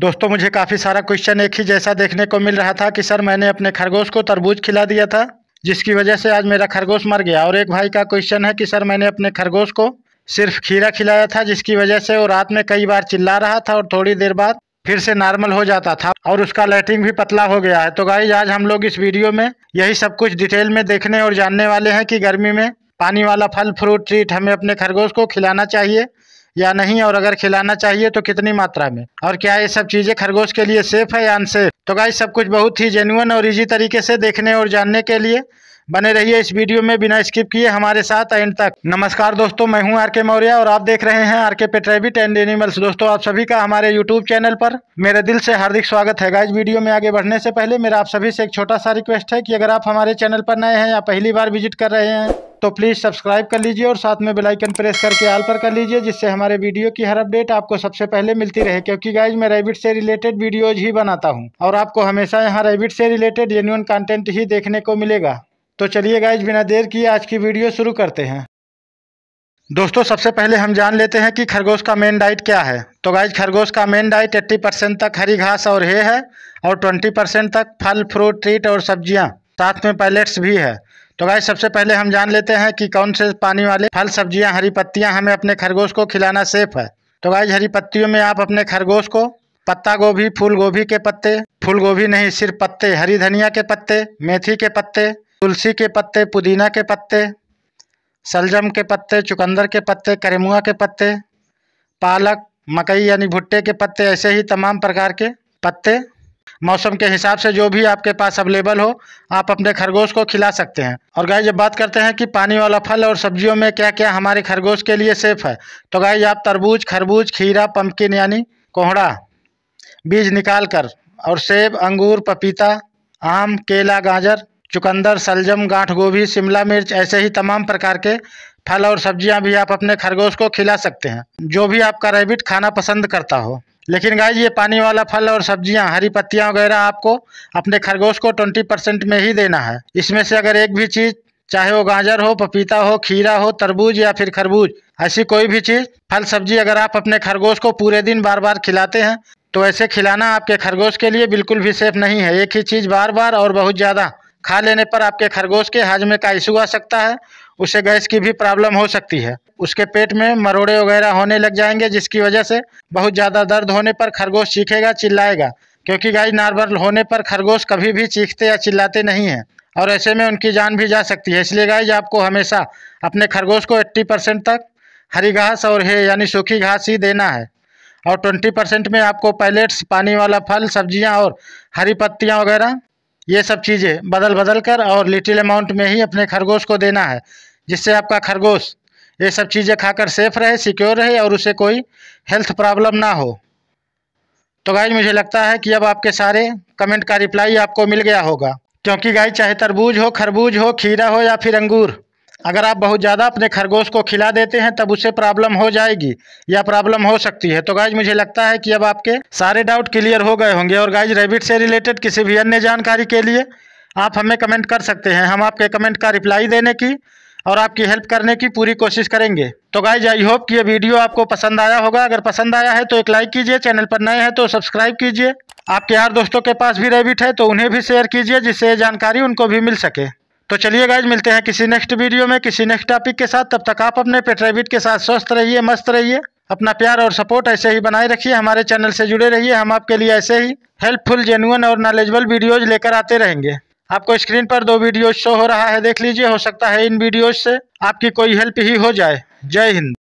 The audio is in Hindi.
दोस्तों मुझे काफ़ी सारा क्वेश्चन एक ही जैसा देखने को मिल रहा था कि सर मैंने अपने खरगोश को तरबूज खिला दिया था जिसकी वजह से आज मेरा खरगोश मर गया और एक भाई का क्वेश्चन है कि सर मैंने अपने खरगोश को सिर्फ खीरा खिलाया था जिसकी वजह से वो रात में कई बार चिल्ला रहा था और थोड़ी देर बाद फिर से नॉर्मल हो जाता था और उसका लाइटिंग भी पतला हो गया है तो भाई आज हम लोग इस वीडियो में यही सब कुछ डिटेल में देखने और जानने वाले हैं कि गर्मी में पानी वाला फल फ्रूट ट्रीट हमें अपने खरगोश को खिलाना चाहिए या नहीं और अगर खिलाना चाहिए तो कितनी मात्रा में और क्या ये सब चीज़ें खरगोश के लिए सेफ है या अनसेफ तो गाइस सब कुछ बहुत ही जेन्यून और इजी तरीके से देखने और जानने के लिए बने रहिए इस वीडियो में बिना स्किप किए हमारे साथ एंड तक नमस्कार दोस्तों मैं हूं आर के मौर्य और आप देख रहे हैं आर के पेट्रेविट एंड एनिमल्स दोस्तों आप सभी का हमारे यूट्यूब चैनल पर मेरे दिल से हार्दिक स्वागत है गाइज वीडियो में आगे बढ़ने से पहले मेरा आप सभी से एक छोटा सा रिक्वेस्ट है की अगर आप हमारे चैनल पर नए हैं या पहली बार विजिट कर रहे हैं तो प्लीज़ सब्सक्राइब कर लीजिए और साथ में बेलाइकन प्रेस करके आल पर कर लीजिए जिससे हमारे वीडियो की हर अपडेट आपको सबसे पहले मिलती रहे क्योंकि गाइज मैं रेबिट से रिलेटेड वीडियोज ही बनाता हूँ और आपको हमेशा यहाँ रेबिट से रिलेटेड जेन्यून कंटेंट ही देखने को मिलेगा तो चलिए गाइज बिना देर किए आज की वीडियो शुरू करते हैं दोस्तों सबसे पहले हम जान लेते हैं कि खरगोश का मेन डाइट क्या है तो गाइज खरगोश का मेन डाइट 80 परसेंट तक हरी घास और हे है और 20 परसेंट तक फल फ्रूट ट्रीट और सब्जियां साथ में पैलेट्स भी है तो गाइज सबसे पहले हम जान लेते हैं कि कौन से पानी वाले फल सब्जियां हरी पत्तियां हमें अपने खरगोश को खिलाना सेफ है तो गाइज हरी पत्तियों में आप अपने खरगोश को पत्ता गोभी फूल गोभी के पत्ते फूल गोभी नहीं सिर्फ पत्ते हरी धनिया के पत्ते मेथी के पत्ते तुलसी के पत्ते पुदीना के पत्ते सलजम के पत्ते चुकंदर के पत्ते करेमुआ के पत्ते पालक मकई यानी भुट्टे के पत्ते ऐसे ही तमाम प्रकार के पत्ते मौसम के हिसाब से जो भी आपके पास अवेलेबल हो आप अपने खरगोश को खिला सकते हैं और गाय जब बात करते हैं कि पानी वाला फल और सब्जियों में क्या क्या हमारे खरगोश के लिए सेफ़ है तो गाय आप तरबूज खरबूज खीरा पम्पकिन यानी कोहड़ा बीज निकाल कर और सेब अंगूर पपीता आम केला गाजर चुकंदर सलजम गांठ गोभी शिमला मिर्च ऐसे ही तमाम प्रकार के फल और सब्जियां भी आप अपने खरगोश को खिला सकते हैं जो भी आपका रेबिट खाना पसंद करता हो लेकिन गाय ये पानी वाला फल और सब्जियां हरी पत्तियां वगैरह आपको अपने खरगोश को ट्वेंटी परसेंट में ही देना है इसमें से अगर एक भी चीज़ चाहे वो गाजर हो पपीता हो खीरा हो तरबूज या फिर खरबूज ऐसी कोई भी चीज़ फल सब्जी अगर आप अपने खरगोश को पूरे दिन बार बार खिलाते हैं तो ऐसे खिलाना आपके खरगोश के लिए बिल्कुल भी सेफ नहीं है एक ही चीज़ बार बार और बहुत ज़्यादा खा लेने पर आपके खरगोश के हाजमे का इशू आ सकता है उससे गैस की भी प्रॉब्लम हो सकती है उसके पेट में मरोड़े वगैरह होने लग जाएंगे जिसकी वजह से बहुत ज़्यादा दर्द होने पर खरगोश चीखेगा चिल्लाएगा क्योंकि गाय नॉर्मल होने पर खरगोश कभी भी चीखते या चिल्लाते नहीं हैं और ऐसे में उनकी जान भी जा सकती है इसलिए गाय आपको हमेशा अपने खरगोश को एट्टी परसेंट तक हरी घास और है यानी सूखी घास ही देना है और ट्वेंटी परसेंट में आपको पैलेट्स पानी वाला फल सब्जियां और हरी पत्तियां वगैरह ये सब चीज़ें बदल बदल कर और लिटिल अमाउंट में ही अपने खरगोश को देना है जिससे आपका खरगोश ये सब चीज़ें खाकर सेफ रहे सिक्योर रहे और उसे कोई हेल्थ प्रॉब्लम ना हो तो गाइज मुझे लगता है कि अब आपके सारे कमेंट का रिप्लाई आपको मिल गया होगा क्योंकि गाय चाहे तरबूज हो खरबूज हो खीरा हो या फिर अंगूर अगर आप बहुत ज़्यादा अपने खरगोश को खिला देते हैं तब उससे प्रॉब्लम हो जाएगी या प्रॉब्लम हो सकती है तो गाइज मुझे लगता है कि अब आपके सारे डाउट क्लियर हो गए होंगे और गाइज रेबिट से रिलेटेड किसी भी अन्य जानकारी के लिए आप हमें कमेंट कर सकते हैं हम आपके कमेंट का रिप्लाई देने की और आपकी हेल्प करने की पूरी कोशिश करेंगे तो गाइज आई होप कि ये वीडियो आपको पसंद आया होगा अगर पसंद आया है तो एक लाइक कीजिए चैनल पर नए हैं तो सब्सक्राइब कीजिए आपके यार दोस्तों के पास भी रेबिट है तो उन्हें भी शेयर कीजिए जिससे जानकारी उनको भी मिल सके तो चलिए गाइज मिलते हैं किसी नेक्स्ट वीडियो में किसी नेक्स्ट टॉपिक के साथ तब तक आप अपने पेट्राइविट के साथ स्वस्थ रहिए मस्त रहिए अपना प्यार और सपोर्ट ऐसे ही बनाए रखिए हमारे चैनल से जुड़े रहिए हम आपके लिए ऐसे ही हेल्पफुल जेन्यून और नॉलेजबल वीडियोज लेकर आते रहेंगे आपको स्क्रीन पर दो वीडियोज शो हो रहा है देख लीजिए हो सकता है इन वीडियोज से आपकी कोई हेल्प ही हो जाए जय हिंद